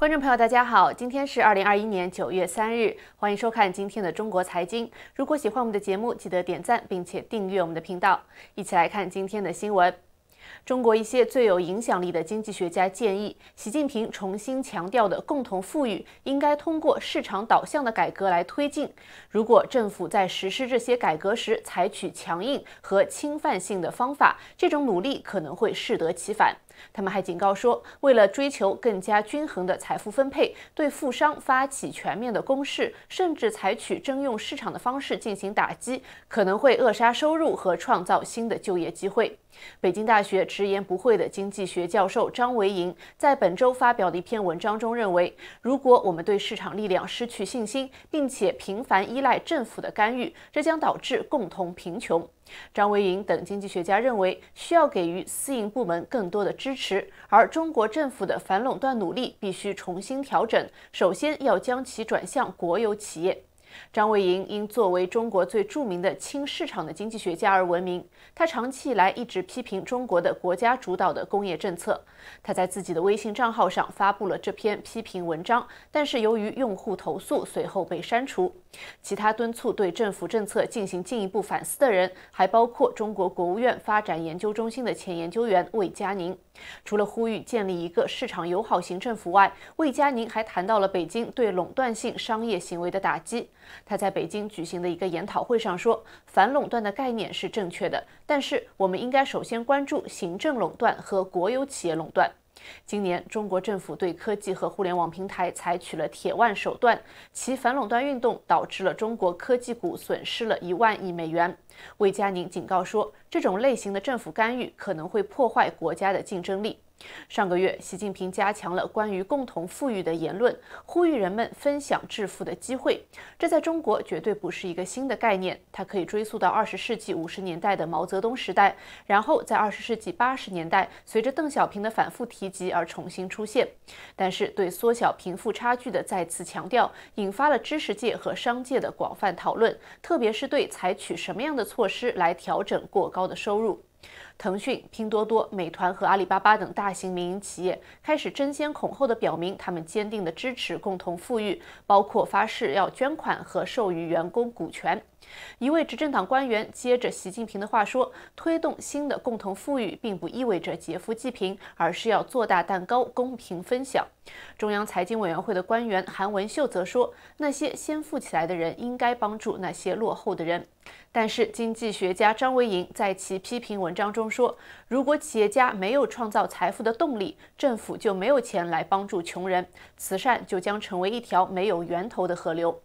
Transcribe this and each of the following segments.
观众朋友，大家好，今天是二零二一年九月三日，欢迎收看今天的中国财经。如果喜欢我们的节目，记得点赞并且订阅我们的频道。一起来看今天的新闻。中国一些最有影响力的经济学家建议，习近平重新强调的共同富裕应该通过市场导向的改革来推进。如果政府在实施这些改革时采取强硬和侵犯性的方法，这种努力可能会适得其反。他们还警告说，为了追求更加均衡的财富分配，对富商发起全面的攻势，甚至采取征用市场的方式进行打击，可能会扼杀收入和创造新的就业机会。北京大学直言不讳的经济学教授张维迎在本周发表的一篇文章中认为，如果我们对市场力量失去信心，并且频繁依赖政府的干预，这将导致共同贫穷。张维迎等经济学家认为，需要给予私营部门更多的支持，而中国政府的反垄断努力必须重新调整，首先要将其转向国有企业。张维迎因作为中国最著名的轻市场的经济学家而闻名，他长期以来一直批评中国的国家主导的工业政策。他在自己的微信账号上发布了这篇批评文章，但是由于用户投诉，随后被删除。其他敦促对政府政策进行进一步反思的人，还包括中国国务院发展研究中心的前研究员魏佳宁。除了呼吁建立一个市场友好型政府外，魏佳宁还谈到了北京对垄断性商业行为的打击。他在北京举行的一个研讨会上说：“反垄断的概念是正确的，但是我们应该首先关注行政垄断和国有企业垄断。今年中国政府对科技和互联网平台采取了铁腕手段，其反垄断运动导致了中国科技股损失了一万亿美元。”魏佳宁警告说：“这种类型的政府干预可能会破坏国家的竞争力。”上个月，习近平加强了关于共同富裕的言论，呼吁人们分享致富的机会。这在中国绝对不是一个新的概念，它可以追溯到二十世纪五十年代的毛泽东时代，然后在二十世纪八十年代，随着邓小平的反复提及而重新出现。但是，对缩小贫富差距的再次强调，引发了知识界和商界的广泛讨论，特别是对采取什么样的措施来调整过高的收入。腾讯、拼多多、美团和阿里巴巴等大型民营企业开始争先恐后地表明他们坚定的支持共同富裕，包括发誓要捐款和授予员工股权。一位执政党官员接着习近平的话说：“推动新的共同富裕并不意味着劫富济贫，而是要做大蛋糕、公平分享。”中央财经委员会的官员韩文秀则说：“那些先富起来的人应该帮助那些落后的人。”但是，经济学家张维迎在其批评文章中说：“如果企业家没有创造财富的动力，政府就没有钱来帮助穷人，慈善就将成为一条没有源头的河流。”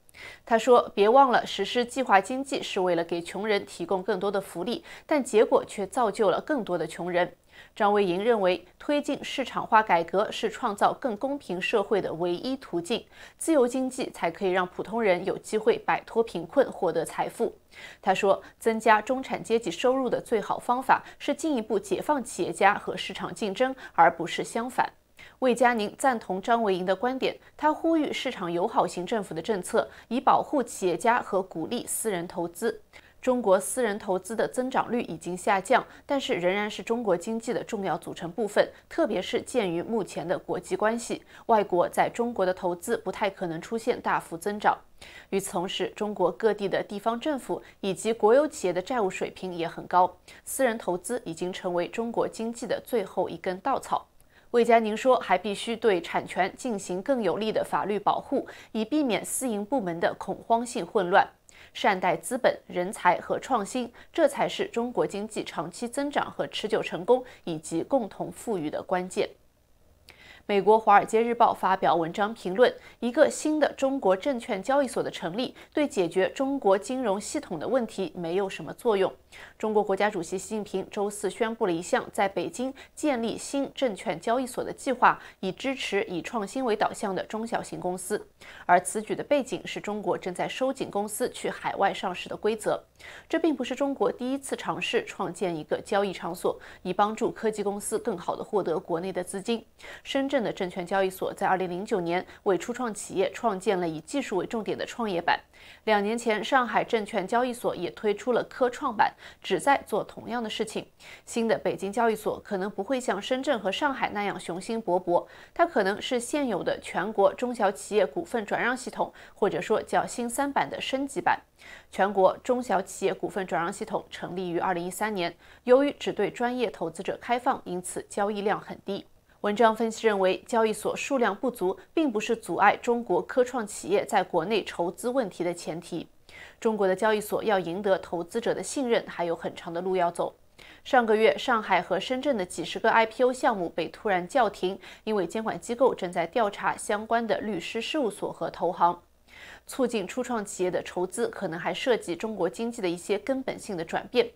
他说：“别忘了，实施计划经济是为了给穷人提供更多的福利，但结果却造就了更多的穷人。”张维迎认为，推进市场化改革是创造更公平社会的唯一途径，自由经济才可以让普通人有机会摆脱贫困，获得财富。他说：“增加中产阶级收入的最好方法是进一步解放企业家和市场竞争，而不是相反。”魏佳宁赞同张维迎的观点，他呼吁市场友好型政府的政策，以保护企业家和鼓励私人投资。中国私人投资的增长率已经下降，但是仍然是中国经济的重要组成部分。特别是鉴于目前的国际关系，外国在中国的投资不太可能出现大幅增长。与此同时，中国各地的地方政府以及国有企业的债务水平也很高，私人投资已经成为中国经济的最后一根稻草。魏佳宁说，还必须对产权进行更有利的法律保护，以避免私营部门的恐慌性混乱，善待资本、人才和创新，这才是中国经济长期增长和持久成功以及共同富裕的关键。美国《华尔街日报》发表文章评论，一个新的中国证券交易所的成立对解决中国金融系统的问题没有什么作用。中国国家主席习近平周四宣布了一项在北京建立新证券交易所的计划，以支持以创新为导向的中小型公司。而此举的背景是中国正在收紧公司去海外上市的规则。这并不是中国第一次尝试创建一个交易场所，以帮助科技公司更好的获得国内的资金。深圳的证券交易所，在二零零九年为初创企业创建了以技术为重点的创业板。两年前，上海证券交易所也推出了科创板，旨在做同样的事情。新的北京交易所可能不会像深圳和上海那样雄心勃勃，它可能是现有的全国中小企业股份转让系统，或者说叫新三板的升级版。全国中小企业股份转让系统成立于二零一三年，由于只对专业投资者开放，因此交易量很低。文章分析认为，交易所数量不足并不是阻碍中国科创企业在国内筹资问题的前提。中国的交易所要赢得投资者的信任，还有很长的路要走。上个月，上海和深圳的几十个 IPO 项目被突然叫停，因为监管机构正在调查相关的律师事务所和投行。促进初创企业的筹资可能还涉及中国经济的一些根本性的转变。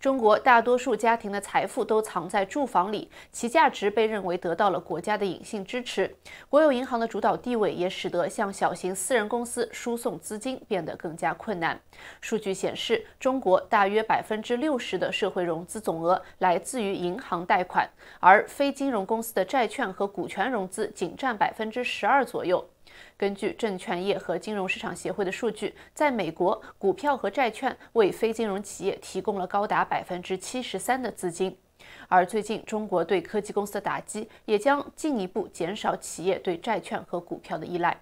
中国大多数家庭的财富都藏在住房里，其价值被认为得到了国家的隐性支持。国有银行的主导地位也使得向小型私人公司输送资金变得更加困难。数据显示，中国大约百分之六十的社会融资总额来自于银行贷款，而非金融公司的债券和股权融资仅占百分之十二左右。根据证券业和金融市场协会的数据，在美国，股票和债券为非金融企业提供了高达百分之七十三的资金。而最近，中国对科技公司的打击也将进一步减少企业对债券和股票的依赖。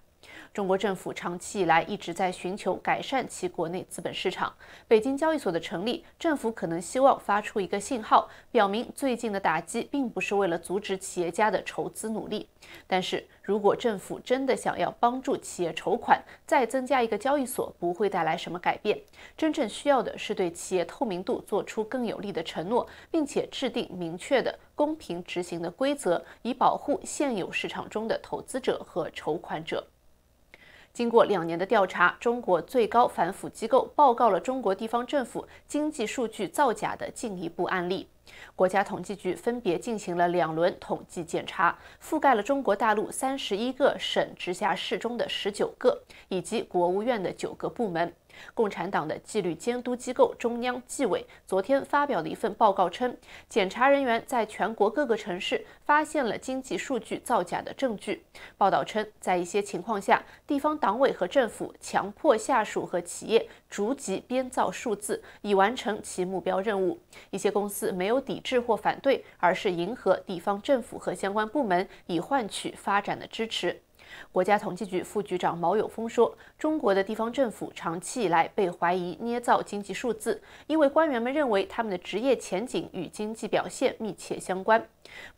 中国政府长期以来一直在寻求改善其国内资本市场。北京交易所的成立，政府可能希望发出一个信号，表明最近的打击并不是为了阻止企业家的筹资努力。但是如果政府真的想要帮助企业筹款，再增加一个交易所不会带来什么改变。真正需要的是对企业透明度做出更有力的承诺，并且制定明确的、公平执行的规则，以保护现有市场中的投资者和筹款者。经过两年的调查，中国最高反腐机构报告了中国地方政府经济数据造假的进一步案例。国家统计局分别进行了两轮统计检查，覆盖了中国大陆三十一个省、直辖市中的十九个，以及国务院的九个部门。共产党的纪律监督机构中央纪委昨天发表了一份报告称，检查人员在全国各个城市发现了经济数据造假的证据。报道称，在一些情况下，地方党委和政府强迫下属和企业逐级编造数字，以完成其目标任务。一些公司没有抵制或反对，而是迎合地方政府和相关部门，以换取发展的支持。国家统计局副局长毛永峰说：“中国的地方政府长期以来被怀疑捏造经济数字，因为官员们认为他们的职业前景与经济表现密切相关。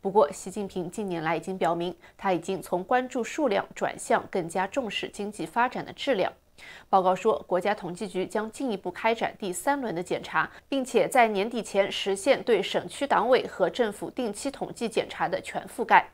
不过，习近平近年来已经表明，他已经从关注数量转向更加重视经济发展的质量。”报告说，国家统计局将进一步开展第三轮的检查，并且在年底前实现对省区党委和政府定期统计检查的全覆盖。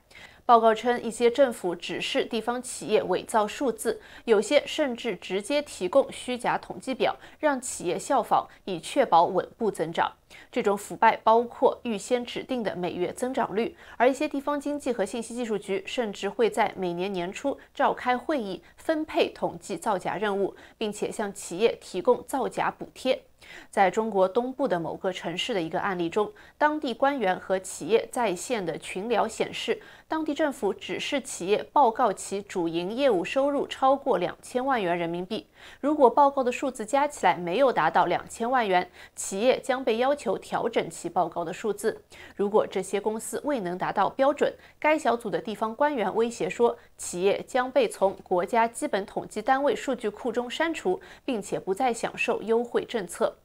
报告称，一些政府指示地方企业伪造数字，有些甚至直接提供虚假统计表，让企业效仿，以确保稳步增长。这种腐败包括预先指定的每月增长率，而一些地方经济和信息技术局甚至会在每年年初召开会议，分配统计造假任务，并且向企业提供造假补贴。在中国东部的某个城市的一个案例中，当地官员和企业在线的群聊显示，当地政府指示企业报告其主营业务收入超过两千万元人民币。如果报告的数字加起来没有达到两千万元，企业将被要求。求调整其报告的数字。如果这些公司未能达到标准，该小组的地方官员威胁说，企业将被从国家基本统计单位数据库中删除，并且不再享受优惠政策。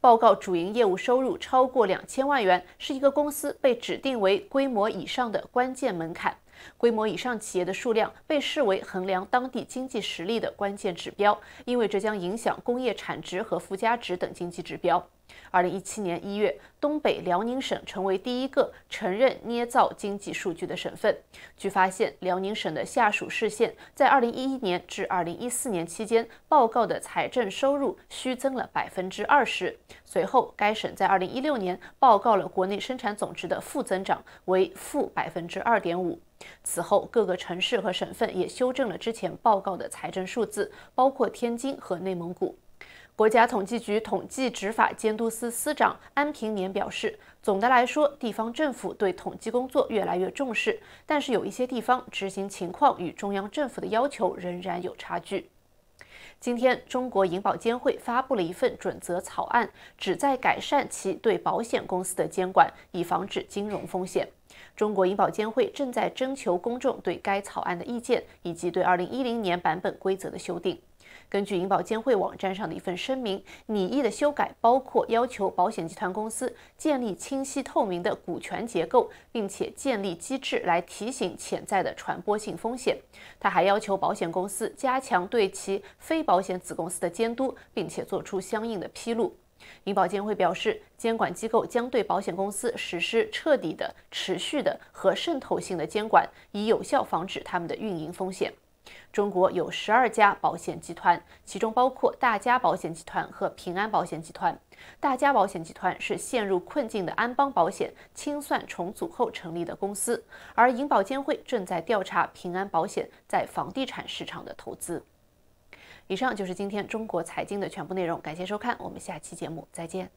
报告主营业务收入超过两千万元是一个公司被指定为规模以上的关键门槛。规模以上企业的数量被视为衡量当地经济实力的关键指标，因为这将影响工业产值和附加值等经济指标。二零一七年一月，东北辽宁省成为第一个承认捏造经济数据的省份。据发现，辽宁省的下属市县在二零一一年至二零一四年期间报告的财政收入虚增了百分之二十。随后，该省在二零一六年报告了国内生产总值的负增长为负百分之二点五。此后，各个城市和省份也修正了之前报告的财政数字，包括天津和内蒙古。国家统计局统计执法监督司司长安平年表示，总的来说，地方政府对统计工作越来越重视，但是有一些地方执行情况与中央政府的要求仍然有差距。今天，中国银保监会发布了一份准则草案，旨在改善其对保险公司的监管，以防止金融风险。中国银保监会正在征求公众对该草案的意见，以及对2010年版本规则的修订。根据银保监会网站上的一份声明，拟议的修改包括要求保险集团公司建立清晰透明的股权结构，并且建立机制来提醒潜在的传播性风险。他还要求保险公司加强对其非保险子公司的监督，并且做出相应的披露。银保监会表示，监管机构将对保险公司实施彻底的、持续的和渗透性的监管，以有效防止他们的运营风险。中国有十二家保险集团，其中包括大家保险集团和平安保险集团。大家保险集团是陷入困境的安邦保险清算重组后成立的公司，而银保监会正在调查平安保险在房地产市场的投资。以上就是今天中国财经的全部内容，感谢收看，我们下期节目再见。